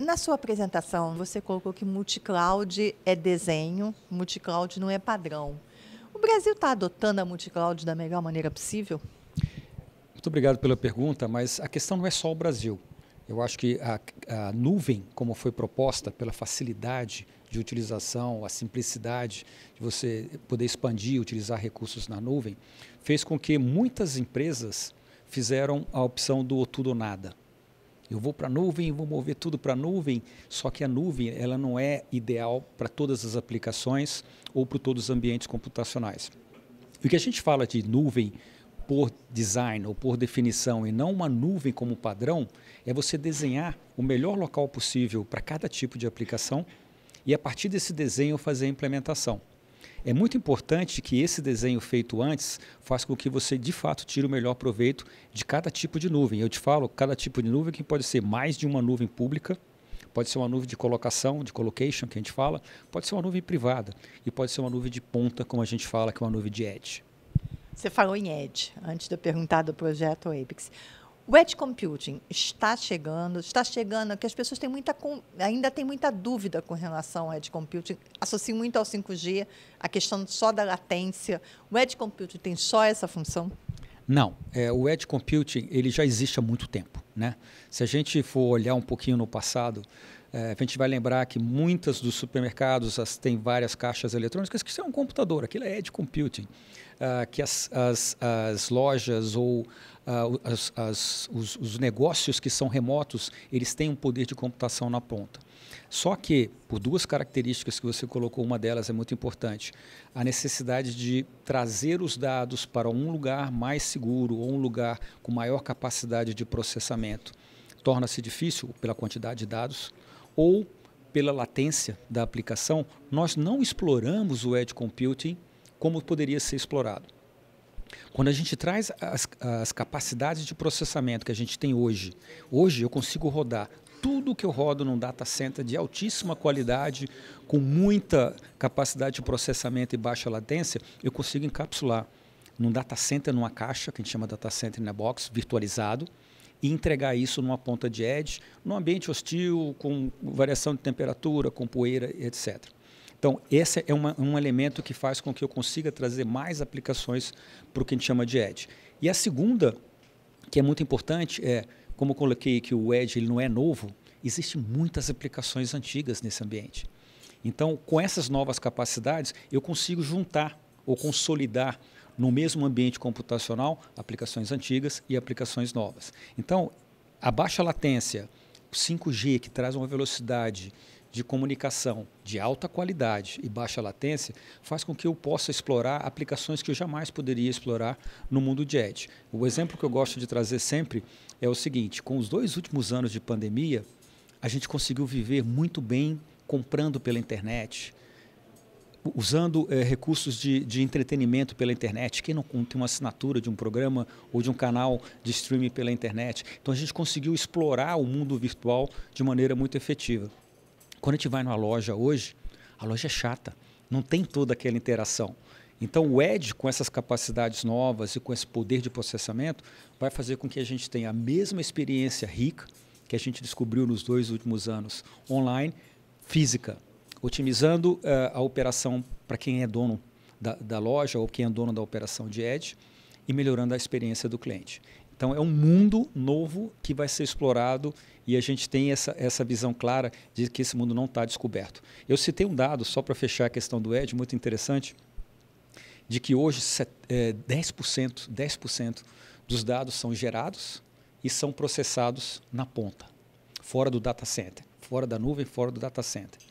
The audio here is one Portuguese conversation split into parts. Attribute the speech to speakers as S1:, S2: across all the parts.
S1: Na sua apresentação, você colocou que multicloud é desenho, multicloud não é padrão. O Brasil está adotando a multicloud da melhor maneira possível?
S2: Muito obrigado pela pergunta, mas a questão não é só o Brasil. Eu acho que a, a, nuvem, como foi proposta, pela facilidade de utilização, a simplicidade de você poder expandir e utilizar recursos na nuvem, fez com que muitas empresas fizeram a opção do tudo ou nada. Eu vou para a nuvem, vou mover tudo para a nuvem, só que a nuvem ela não é ideal para todas as aplicações ou para todos os ambientes computacionais. O que a gente fala de nuvem por design ou por definição e não uma nuvem como padrão é você desenhar o melhor local possível para cada tipo de aplicação e a partir desse desenho fazer a implementação. É muito importante que esse desenho feito antes faça com que você, de fato, tire o melhor proveito de cada tipo de nuvem. Eu te falo, cada tipo de nuvem que pode ser mais de uma nuvem pública, pode ser uma nuvem de colocação, de colocation, que a gente fala, pode ser uma nuvem privada e pode ser uma nuvem de ponta, como a gente fala, que é uma nuvem de edge.
S1: Você falou em edge, antes de eu perguntar do projeto Apex. O Edge Computing está chegando, está chegando, que as pessoas têm muita, ainda têm muita dúvida com relação ao Edge Computing, associam muito ao 5G, a questão só da latência. O Edge Computing tem só essa função?
S2: Não, é, o Edge Computing ele já existe há muito tempo. Né? Se a gente for olhar um pouquinho no passado, é, a gente vai lembrar que muitas dos supermercados as, têm várias caixas eletrônicas, que isso é um computador, aquilo é edge computing. Ah, que as, as, as, lojas ou ah, as, as, os, os negócios que são remotos, eles têm um poder de computação na ponta. Só que, por duas características que você colocou, uma delas é muito importante: a necessidade de trazer os dados para um lugar mais seguro ou um lugar com maior capacidade de processamento. Torna-se difícil pela quantidade de dados, ou pela latência da aplicação, nós não exploramos o edge computing como poderia ser explorado. Quando a gente traz as, as capacidades de processamento que a gente tem hoje, hoje eu consigo rodar tudo que eu rodo num data center de altíssima qualidade, com muita capacidade de processamento e baixa latência, eu consigo encapsular num data center, numa caixa, que a gente chama data center in a box, virtualizado, e entregar isso numa ponta de edge, num ambiente hostil, com variação de temperatura, com poeira, etc. Então, esse é uma, um elemento que faz com que eu consiga trazer mais aplicações para o que a gente chama de edge. E a segunda, que é muito importante, é, como eu coloquei que o edge ele não é novo, existem muitas aplicações antigas nesse ambiente. Então, com essas novas capacidades, eu consigo juntar ou consolidar no mesmo ambiente computacional aplicações antigas e aplicações novas. Então, a baixa latência, 5G, que traz uma velocidade de comunicação de alta qualidade e baixa latência faz com que eu possa explorar aplicações que eu jamais poderia explorar no mundo de Edge. O exemplo que eu gosto de trazer sempre é o seguinte: com os dois últimos anos de pandemia, a gente conseguiu viver muito bem comprando pela internet, usando é, recursos de, de, entretenimento pela internet. Quem não tem uma assinatura de um programa ou de um canal de streaming pela internet? Então a gente conseguiu explorar o mundo virtual de maneira muito efetiva. Quando a gente vai numa loja hoje, a loja é chata, não tem toda aquela interação. Então o Edge, com essas capacidades novas e com esse poder de processamento, vai fazer com que a gente tenha a mesma experiência rica que a gente descobriu nos dois últimos anos online, física otimizando uh, a operação para quem é dono da, da, loja ou quem é dono da operação de Edge e melhorando a experiência do cliente. Então é um mundo novo que vai ser explorado e a gente tem essa, essa visão clara de que esse mundo não está descoberto. Eu citei um dado, só para fechar a questão do Edge, muito interessante, de que hoje é, 10%, 10% dos dados são gerados e são processados na ponta, fora do data center, fora da nuvem, fora do data center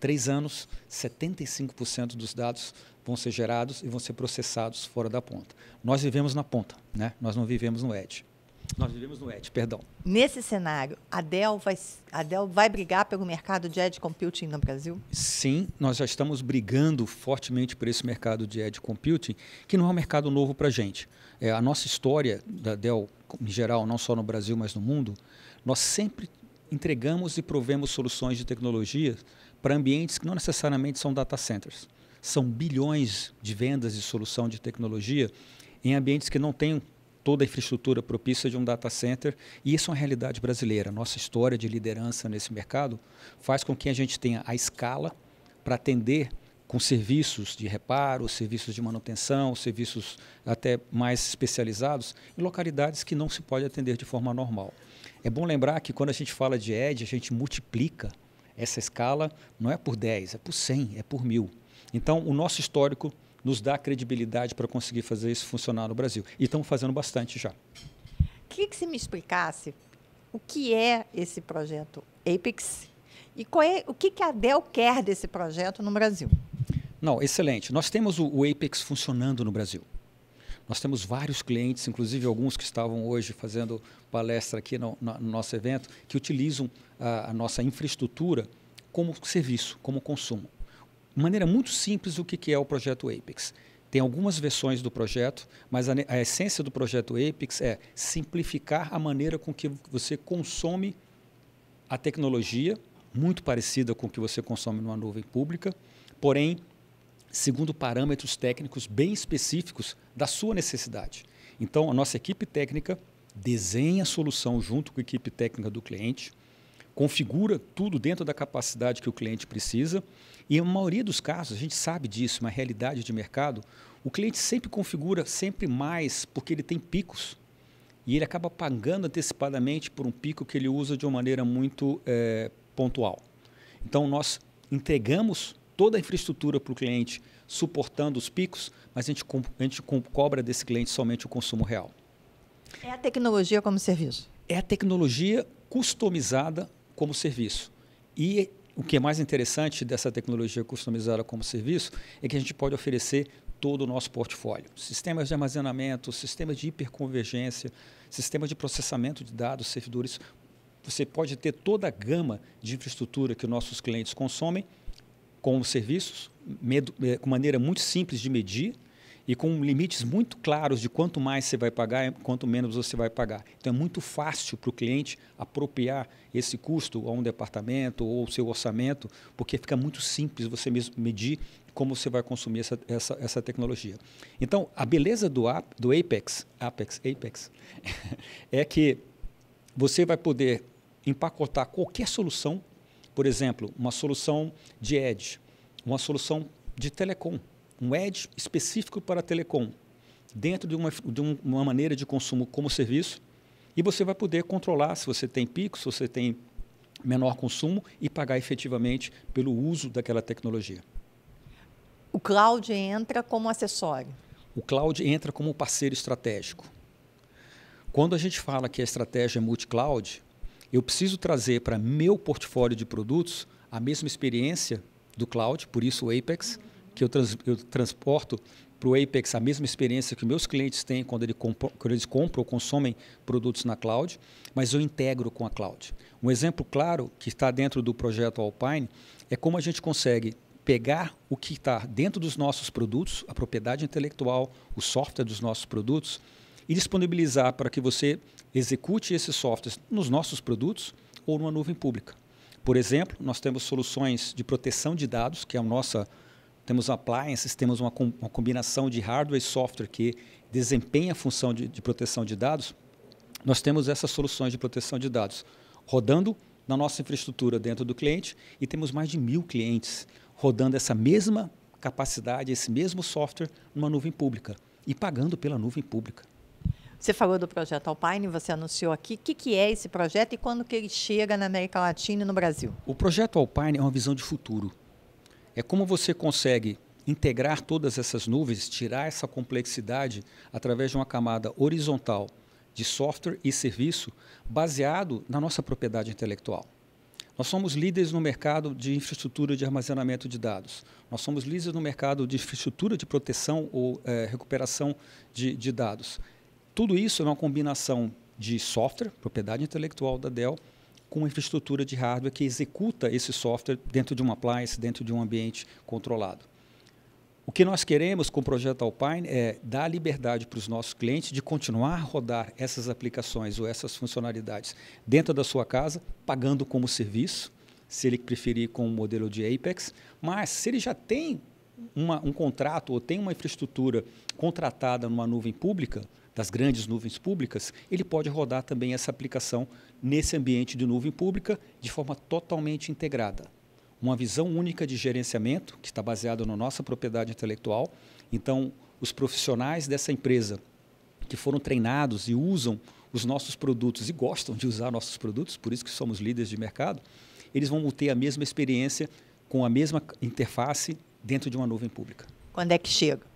S2: três anos, 75% dos dados vão ser gerados e vão ser processados fora da ponta. Nós vivemos na ponta, né? nós não vivemos no Edge. Nós vivemos no Edge, perdão.
S1: Nesse cenário, a Dell vai, a Dell vai brigar pelo mercado de Edge Computing no Brasil?
S2: Sim, nós já estamos brigando fortemente por esse mercado de Edge Computing, que não é um mercado novo para a gente. É, a nossa história da Dell, em geral, não só no Brasil, mas no mundo, nós sempre entregamos e provemos soluções de tecnologia para ambientes que não necessariamente são data centers. São bilhões de vendas de solução de tecnologia em ambientes que não têm toda a infraestrutura propícia de um data center, e isso é uma realidade brasileira. Nossa história de liderança nesse mercado faz com que a gente tenha a escala para atender com serviços de reparo, serviços de manutenção, serviços até mais especializados, em localidades que não se pode atender de forma normal. É bom lembrar que quando a gente fala de ED, a gente multiplica essa escala, não é por 10, é por 100, é por mil. Então, o nosso histórico nos dá credibilidade para conseguir fazer isso funcionar no Brasil. E estamos fazendo bastante já. Queria
S1: que você me explicasse o que é esse projeto Apex e é, o que, que a Dell quer desse projeto no Brasil.
S2: Não, excelente. Nós temos o, o Apex funcionando no Brasil. Nós temos vários clientes, inclusive alguns que estavam hoje fazendo palestra aqui no, no, nosso evento, que utilizam a, a nossa infraestrutura como serviço, como consumo. De maneira muito simples o que é o projeto Apex. Tem algumas versões do projeto, mas a, a, essência do projeto Apex é simplificar a maneira com que você consome a tecnologia, muito parecida com o que você consome numa nuvem pública, porém segundo parâmetros técnicos bem específicos da sua necessidade. Então, a nossa equipe técnica desenha a solução junto com a equipe técnica do cliente, configura tudo dentro da capacidade que o cliente precisa. E a maioria dos casos, a gente sabe disso, é uma realidade de mercado, o cliente sempre configura sempre mais porque ele tem picos. E ele acaba pagando antecipadamente por um pico que ele usa de uma maneira muito é, pontual. Então, nós entregamos toda a infraestrutura para o cliente, suportando os picos, mas a gente, a gente cobra desse cliente somente o consumo real. É a tecnologia como serviço? É a tecnologia customizada como serviço. E o que é mais interessante dessa tecnologia customizada como serviço é que a gente pode oferecer todo o nosso portfólio. Sistemas de armazenamento, sistemas de hiperconvergência, sistemas de processamento de dados, servidores. Você pode ter toda a gama de infraestrutura que nossos clientes consomem com os serviços, medo, eh, com maneira muito simples de medir e com limites muito claros de quanto mais você vai pagar quanto menos você vai pagar. Então é muito fácil para o cliente apropriar esse custo a um departamento ou ao seu orçamento, porque fica muito simples você mesmo medir como você vai consumir essa, essa, essa tecnologia. Então, a beleza do, do Apex, Apex, Apex, é que você vai poder empacotar qualquer solução por exemplo, uma solução de Edge, uma solução de telecom, um Edge específico para telecom, dentro de uma, de uma maneira de consumo como serviço, e você vai poder controlar se você tem picos, se você tem menor consumo e pagar efetivamente pelo uso daquela tecnologia. O cloud
S1: entra como acessório?
S2: O cloud entra como parceiro estratégico. Quando a gente fala que a estratégia é multi-cloud, eu preciso trazer para meu portfólio de produtos a mesma experiência do cloud, por isso o Apex, que eu, trans, eu transporto para o Apex a mesma experiência que meus clientes têm quando, ele compro, quando eles compram ou consomem produtos na cloud, mas eu integro com a cloud. Um exemplo claro que está dentro do projeto Alpine é como a gente consegue pegar o que está dentro dos nossos produtos, a propriedade intelectual, o software dos nossos produtos, e disponibilizar para que você execute esses softwares nos nossos produtos ou numa nuvem pública. Por exemplo, nós temos soluções de proteção de dados, que é a nossa. Temos appliances, temos uma, com, uma combinação de hardware e software que desempenha a função de, de proteção de dados. Nós temos essas soluções de proteção de dados rodando na nossa infraestrutura dentro do cliente e temos mais de mil clientes rodando essa mesma capacidade, esse mesmo software numa nuvem pública e pagando pela nuvem pública.
S1: Você falou do projeto Alpine, você anunciou aqui. O que, que, é esse projeto e quando que ele chega na América Latina e no Brasil?
S2: O projeto Alpine é uma visão de futuro. É como você consegue integrar todas essas nuvens, tirar essa complexidade através de uma camada horizontal de software e serviço baseado na nossa propriedade intelectual. Nós somos líderes no mercado de infraestrutura de armazenamento de dados. Nós somos líderes no mercado de infraestrutura de proteção ou é, recuperação de, de dados. Tudo isso é uma combinação de software, propriedade intelectual da Dell, com infraestrutura de hardware que executa esse software dentro de uma appliance, dentro de um ambiente controlado. O que nós queremos com o projeto Alpine é dar liberdade para os nossos clientes de continuar a rodar essas aplicações ou essas funcionalidades dentro da sua casa, pagando como serviço, se ele preferir com o um modelo de Apex. Mas se ele já tem uma, um contrato ou tem uma infraestrutura contratada numa nuvem pública, das grandes nuvens públicas, ele pode rodar também essa aplicação nesse ambiente de nuvem pública de forma totalmente integrada. Uma visão única de gerenciamento, que está baseada na nossa propriedade intelectual. Então, os profissionais dessa empresa que foram treinados e usam os nossos produtos e gostam de usar nossos produtos, por isso que somos líderes de mercado, eles vão ter a mesma experiência com a mesma interface dentro de uma nuvem pública. Quando é que chega?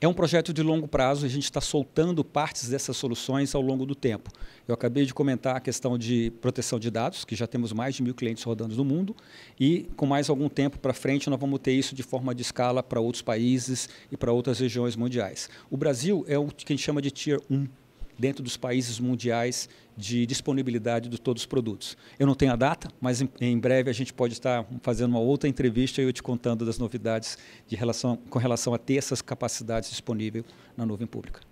S2: É um projeto de longo prazo e a gente está soltando partes dessas soluções ao longo do tempo. Eu acabei de comentar a questão de proteção de dados, que já temos mais de mil clientes rodando no mundo, e com mais algum tempo para frente nós vamos ter isso de forma de escala para outros países e para outras regiões mundiais. O Brasil é o que a gente chama de Tier 1 dentro dos países mundiais de disponibilidade de todos os produtos. Eu não tenho a data, mas em, breve a gente pode estar fazendo uma outra entrevista e eu te contando das novidades de relação, com relação a ter essas capacidades disponíveis na nuvem pública.